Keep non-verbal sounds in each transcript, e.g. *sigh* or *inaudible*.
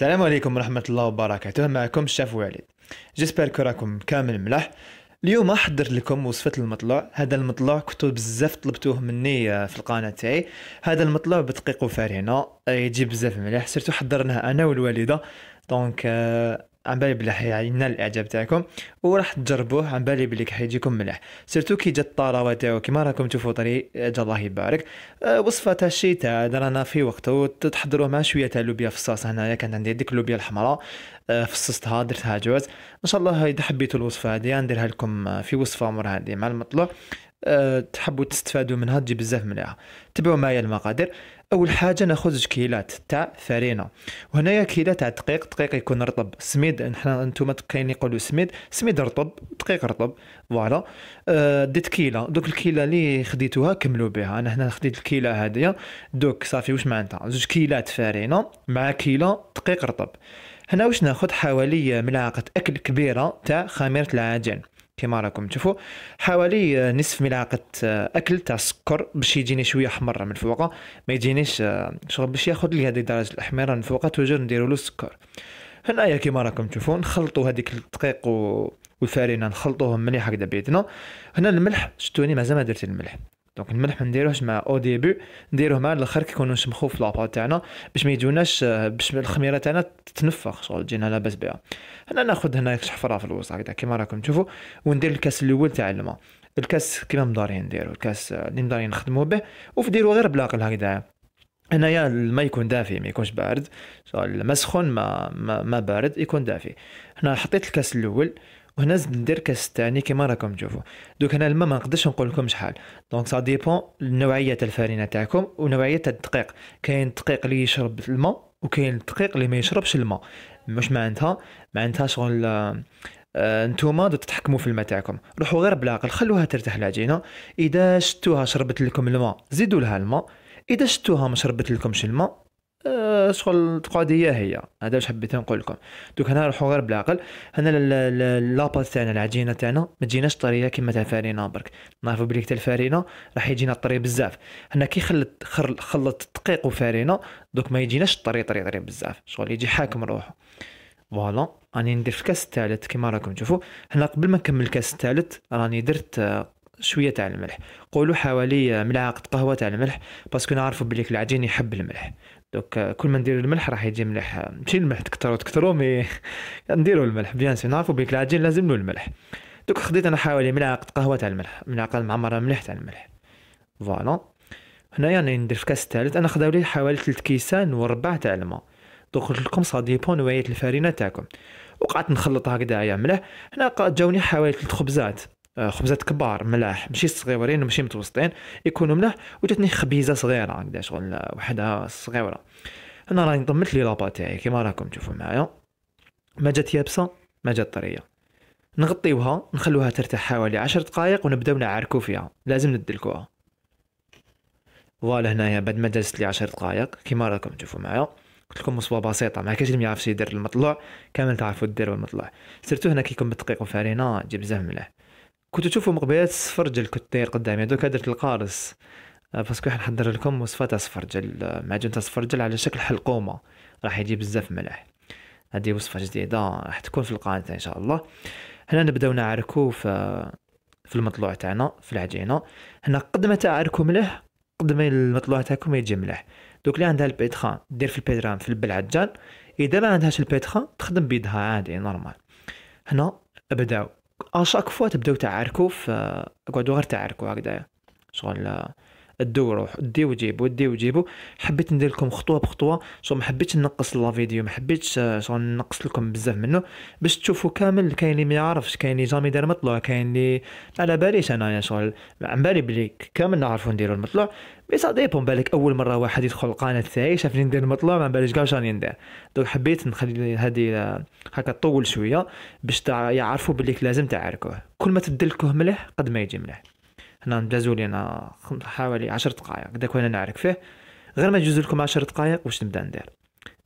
السلام عليكم ورحمة الله وبركاته معكم الشاف والد جيسبر كوراكم كامل ملاح اليوم احضر لكم وصفة المطلع هذا المطلع كنتو بزاف طلبتوه مني آه، في القناة تاعي هذا المطلع بدقيق وفارهنة آه، يجي بزاف مليح سيرتو حضرناه انا والوالدة دونك عن بالي بلي حينال الاعجاب تاعكم وراح تجربوه عن بالي بلي حيجيكم مليح سيرتو كي جات الطراوه تاعو كيما راكم تشوفوا طري جا الله يبارك آه، وصفه تاع الشتاء رانا في وقته تحضروه مع شويه تاع لوبيا في الصاص هنايا كانت عندي ديك اللوبيا الحمراء آه، فصصتها درتها جوز ان شاء الله اذا حبيتوا الوصفه هذه نديرها لكم آه، في وصفه مرة هذه مع المطلوب أه تحبوا تستفادوا منها تجي بزاف مليحه تبعوا معايا المقادير اول حاجه ناخذ زوج كيلات تاع فرينه وهنايا كيله تاع دقيق دقيق يكون رطب سميد نحنا نتوما كاين يقولوا سميد سميد رطب دقيق رطب فوالا أه ديت كيله دوك الكيله اللي خديتوها كملوا بها انا هنا خديت الكيله هذه دوك صافي واش معناتها زوج كيلات فرينه مع كيله دقيق رطب هنا واش ناخذ حوالي ملعقه اكل كبيره تاع خميره العجين كيما راكم تشوفوا حوالي آه، نصف ملعقه آه، اكل تاع السكر باش يجيني شويه حمر من فوقه ما يجينيش آه، شغل باش ياخذ لي هذه الدرجه الاحمر من فوقه توجور نديروا له السكر هنايا كيما راكم تشوفوا نخلطوا هذيك الدقيق و... والفارينه نخلطوهم مليح هكذا بيدنا هنا الملح شتوني مازال ما درت الملح دونك الملح ما نديروهش مع او ديبي نديروه مع الاخر يكونوا نشمخوا في لابا تاعنا باش ما يجوناش باش الخميره تاعنا تتنفخ شغل تجينا لاباس بها هنا ناخذ هنا حفره في الوسط هكذا كما راكم تشوفوا وندير الكاس الاول تاع الماء الكاس كيما مداري نديرو الكاس اللي مداري نخدمو به وفديرو غير بلاقل هكذا هنايا الماء يكون دافي ما يكونش بارد الماء سخون ما, ما, ما بارد يكون دافي هنا حطيت الكاس الاول وهنا زدت ندير كاس الثاني كيما راكم تشوفوا دوك هنا الماء ما نقدرش نقول لكم شحال دونك سا ديبون النوعيه تاع الفرينه تاعكم ونوعيه تاع الدقيق كاين الدقيق اللي يشرب الماء وكاين الدقيق اللي ما يشربش الماء مش معناتها معناتها شغل آه، نتوما تتحكموا في الماء تاعكم روحوا غير بالعقل خلوها ترتاح العجينه اذا شتوها شربت لكم الماء زيدوا لها الماء اذا شتوها ما شربت لكمش الماء شغل تقعد هي هي هذا واش حبيت نقول لكم دوك هنا نروحو غير بالعقل هنا لاباس تاعنا العجينه تاعنا ما تجيناش طريه كيما تاع الفارينه برك نعرفوا بلي تاع الفارينه راح يجينا طري بزاف هنا كي خلط خلط دقيق وفارينه دوك ما يجيناش طري طري طري بزاف شغل يجي حاكم روحه فوالا راني ندير في الكاس الثالث كيما راكم تشوفوا هنا قبل ما نكمل الكاس الثالث راني درت شويه تاع الملح قولوا حوالي ملعقه قهوه تاع الملح باسكو نعرفوا بلي العجين يحب الملح دوك كل ما نديرو الملح راح يجي مليح ماشي الملح تكثرو تكثرو مي *laughs* نديرو الملح بيان سي نعرفو بلي العجين لازم له الملح دوك خديت انا حوالي ملعقه قهوه تاع الملح ملعقه معمره مليح تاع الملح فوالا هنايا يعني ندير في كاس الثالث انا خداو لي حوالي 3 كيسان وربع تاع الماء دوك لكم سا ديبون نوعيه الفرينه تاعكم وقعدت نخلط هكذايا ملح هنا جاوني حوالي 3 خبزات آه، خبزات كبار ملاح ماشي صغيورين ماشي متوسطين يكونوا ملاح وجاتني خبيزه صغيره هكذا شغل وحدها صغيره انا راني ضمت لي لابا تاعي كيما راكم تشوفوا معايا ما جات يابسه ما جات طريه نغطيوها نخلوها ترتاح حوالي عشر دقائق ونبداو نعركو فيها لازم ندلكوها فوالا هنايا بعد ما دازت لي عشر دقائق كيما راكم تشوفوا معايا قلت لكم وصفه بسيطه ما كاينش اللي ما يعرفش يدير المطلوع كامل تعرفوا ديروا المطلوع سيرتو هنا كيكون بالدقيق والفارينه تجي بزاف ملاح كنت تشوفوا مقبلات الصفر ديال الكوتنير قدامي هذوك درت القارص باسكو آه، نحضر لكم وصفه تاع صفرجل آه، معجون تاع صفرجل على شكل حلقومه راح يجي بزاف ملح هذه وصفه جديده راح تكون في القناه ان شاء الله هنا نبداو نعركو في في المطلوع تاعنا في العجينه هنا قد ما تعركو ملح قد ما المطلوع تاعكم يجي ملح دوك اللي عندها البيتخان دير في البيترام في البلعجان اذا ما عندهاش البيتخان تخدم بيدها عادي نورمال هنا ابداو اشاك فوا تبداو تعاركوا فاقعدوا غير تعاركوا هكذا شغل دو وروح ودي وجيبو ودي وجيبو حبيت ندير لكم خطوه بخطوه شو ما حبيتش نقص لا فيديو ما حبيتش شو آه، نقص لكم بزاف منه باش تشوفوا كامل كاين اللي ما يعرفش كاين اللي جامي دار مطلع كاين اللي على باليش انايا شغل عن بالي بلي كامل نعرفوا نديروا المطلع مي سا ديبون بالك اول مره واحد يدخل القناه تاعي شافني ندير المطلع ما باليش كاع شاني ندير دونك حبيت نخلي هذه آه، هكا طول شويه باش يعرفوا بلي لازم تعاركوه كل ما تدلكوه مليح قد ما يجي مليح هنا ندازو لينا حوالي عشر دقائق داك وانا نعرك فيه غير ما يجوز لكم عشر دقائق واش نبدا ندير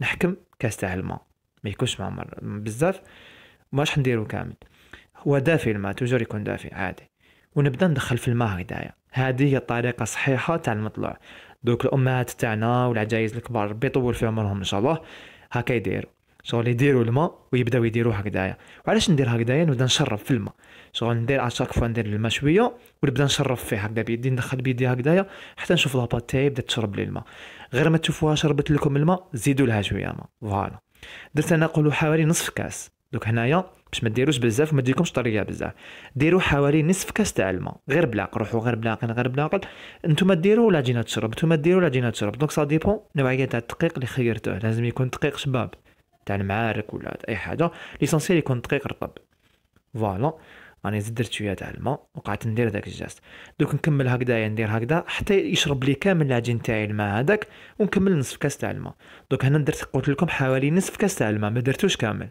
نحكم كاس تاع الماء ما يكونش معمر بزاف واش نديرو كامل هو دافي الماء توجور يكون دافي عادي ونبدا ندخل في الماء هدايا هذه هي الطريقه الصحيحه تاع المطلوع دوك الامهات تاعنا والعجايز الكبار ربي يطول في عمرهم ان شاء الله هكا يديروا شغل يديروا الماء ويبداو يديروا هكدايا وعلاش ندير هكدايا نبدا نشرب في الماء شغل ندير اشاك فوا ندير الماء شويه ونبدا نشرب فيه هكدا بيدي ندخل بيدي هكدايا حتى نشوف لاباط تاعي بدات تشرب لي الماء غير ما تشوفوها شربت لكم الماء زيدوا لها شويه ماء فوالا درت انا نقولوا حوالي نصف كاس دوك هنايا باش ما ديروش بزاف وما تجيكمش طريه بزاف ديروا حوالي نصف كاس تاع الماء غير بلاق روحوا غير بلاق غير بلاق نتوما ديروا ولا جينا تشرب نتوما ديروا ولا جينا تشرب دونك سا ديبون نوعيه تاع الدقيق اللي خيرته لازم يكون دقيق شباب تاع المعارك ولا اي حاجه ليسونسيال يكون دقيق رطب فوالا راني زدت درت شويه تاع الماء وقعدت ندير داك الجاست دوك نكمل هكذايا ندير هكذا حتى يشرب لي كامل العجين تاعي الماء هذاك ونكمل نصف كاس تاع الماء دوك هنا درت قلت لكم حوالي نصف كاس تاع الماء ما درتوش كامل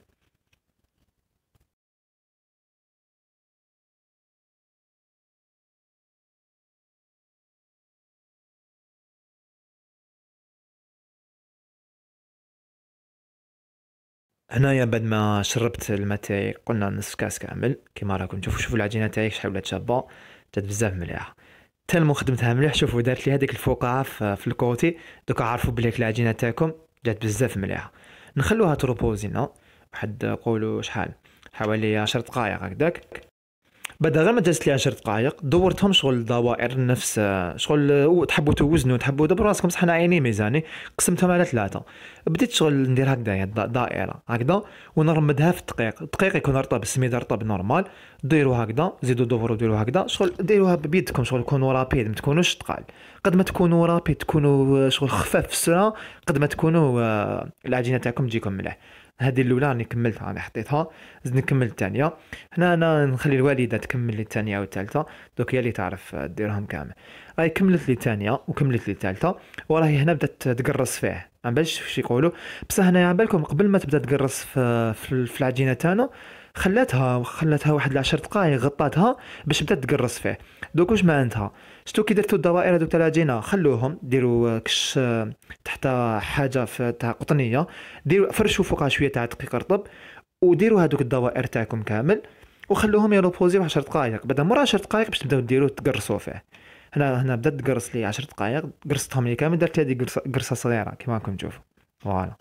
هنايا بعد ما شربت الماء تاعي قلنا نصف كاس كامل كيما راكم تشوفوا شوفوا العجينه تاعي شحال ولات شابه جات بزاف مليحه تالمو خدمتها مليح شوفوا دارت لي هذيك الفقاعه في الكوتي دوكا عارفوا بلي العجينه تاعكم جات بزاف مليحه نخلوها تروبوزينا واحد قولوا شحال حوالي 10 دقائق هكذاك بعد زعما جازت لي 10 دقائق دورتهم شغل الدوائر نفس شغل تحبوا توزنوا تحبوا دبروا راسكم صح انا عيني ميزاني قسمتهم على ثلاثه بديت شغل ندير هكذايا يعني دائره هكذا ونرمدها في الدقيق الدقيق يكون رطب السميد رطب نورمال ديروا هكذا زيدوا دوفروا ديروا هكذا شغل ديروها بيدكم شغل تكونوا رابيد ما تكونوش تقال قد ما تكونوا رابيد تكونوا شغل خفاف في السرعه قد ما تكونوا آه، العجينه تاعكم تجيكم مليح هذه الاولى راني كملتها راني حطيتها زد نكمل الثانيه هنا انا نخلي الوالده تكمل الثانيه والثالثه دوك هي اللي تعرف ديرهم كامل راهي كملت لي الثانيه وكملت لي الثالثه وراهي هنا بدات تقرص فيه ما باش واش يقولوا بصح هنايا على بالكم قبل ما تبدا تقرص في, في العجينه تاعنا خلاتها خلاتها واحد العشر دقائق غطاتها باش بدات تقرص فيه دوك واش معناتها شتو كي درتو الدوائر هذوك تاع العجينه خلوهم ديروا كش تحت حاجه تاع قطنيه ديروا فرشوا فوقها شويه تاع دقيق رطب وديروا هذوك الدوائر تاعكم كامل وخلوهم يروبوزيو 10 دقائق بعد مورا 10 دقائق باش تبداو ديروا تقرصوا فيه هنا هنا بدات تقرص لي 10 دقائق قرصتهم لي كامل درت هذه قرصه صغيره كيما راكم تشوفوا فوالا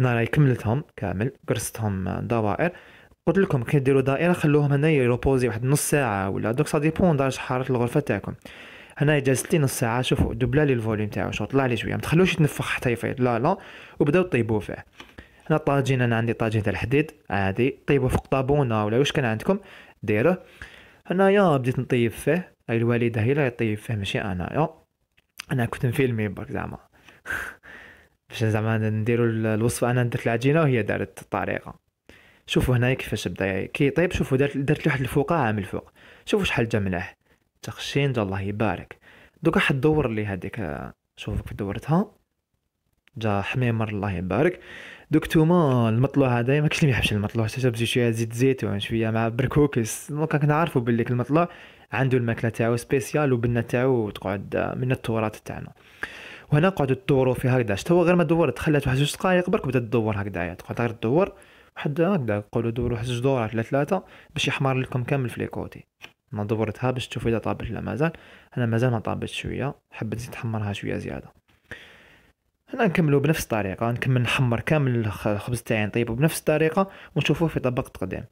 هنا راهي كملتهم كامل قرصتهم دوائر قلت لكم كي ديروا دائره خلوهم هنايا يروبوزي واحد نص ساعه ولا دوك سا ديبون درجه حراره الغرفه تاعكم هنايا جالس لي نص ساعه شوفوا دوبلا لي الفوليوم تاعو شو طلع لي شويه ما تخلوش يتنفخ حتى يفيض لا لا وبداو طيبوا فيه هنا الطاجين انا عندي طاجين تاع الحديد عادي طيبوا فوق طابونه ولا واش كان عندكم ديروه هنايا بديت نطيب فيه الوالده هي اللي طيب فيه ماشي انايا انا كنت نفيلمي برك زعما *laughs* باش زعما نديرو الوصفه انا درت العجينه وهي دارت الطريقه شوفوا هنايا كيفاش بدا كي يطيب شوفوا درت درت واحد الفوقاعه من الفوق شوفوا شحال جا ملاح تخشين جا الله يبارك دوكا حدور لي هذيك شوفوا كيف دورتها جا حميمر الله يبارك دوك توما المطلوع هذا ما كاينش اللي ما يحبش المطلوع حتى تبزي شويه زيت زيتون شويه مع بركوكس دونك كنعرفو بلي المطلوع عنده الماكله تاعو سبيسيال وبنه تاعو تقعد من التراث تاعنا وهنا قعدوا تدوروا فيها هكذا شتا هو غير ما دورت خلات واحد جوج دقائق برك بدات تدور هكذايا يعني تقعد غير تدور واحد هكذا نقولوا دوروا واحد جوج دورات ولا ثلاثه باش يحمر لكم كامل في ليكوتي انا دورتها باش تشوفو اذا طابت لا مازال انا مازال ما طابت شويه حبيت تحمرها شويه زياده هنا نكملوا بنفس الطريقه نكمل نحمر كامل الخبز تاعي نطيبو بنفس الطريقه ونشوفوه في طبق التقديم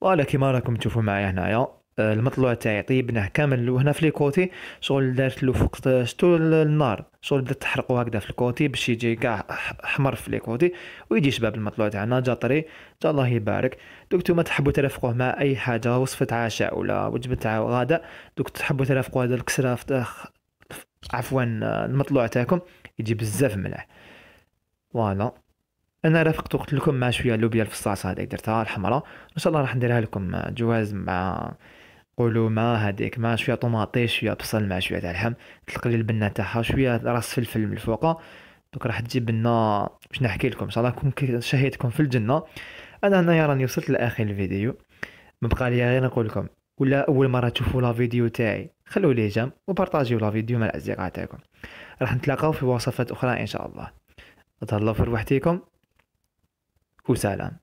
فوالا كيما راكم تشوفوا معايا هنايا آه، المطلوع تاعي طيبناه كامل وهنا في لي كوتي شغل دارت له فوق شتو النار شغل بدات تحرقو هكذا في الكوتي باش يجي كاع احمر في لي كوتي ويجي شباب المطلوع تاعنا جا طري جا الله يبارك دوك نتوما تحبوا ترافقوه مع اي حاجه وصفه عشاء ولا وجبه غدا دوك تحبوا ترافقوا هذا الكسره عفوا آه، المطلوع تاعكم يجي بزاف ملاح فوالا انا رافقت قلت لكم مع شويه لوبيا الفصاصه هذه درتها الحمراء ان شاء الله راح نديرها لكم آه، جواز مع قولوا ما هذيك مع شويه طوماطيش شويه بصل مع شويه تاع اللحم تقلي البنه تاعها شويه راس فلفل من الفوق دوك راح تجيب لنا باش نحكي لكم ان شاء الله كون شهيتكم في الجنه انا هنايا راني وصلت لاخر الفيديو مبقى لي غير نقول لكم ولا اول مره تشوفوا لا فيديو تاعي خلوا لي جام وبارطاجيو لا فيديو مع الاصدقاء تاعكم راح نتلاقاو في وصفات اخرى ان شاء الله تهلاو في روحتيكم وسلام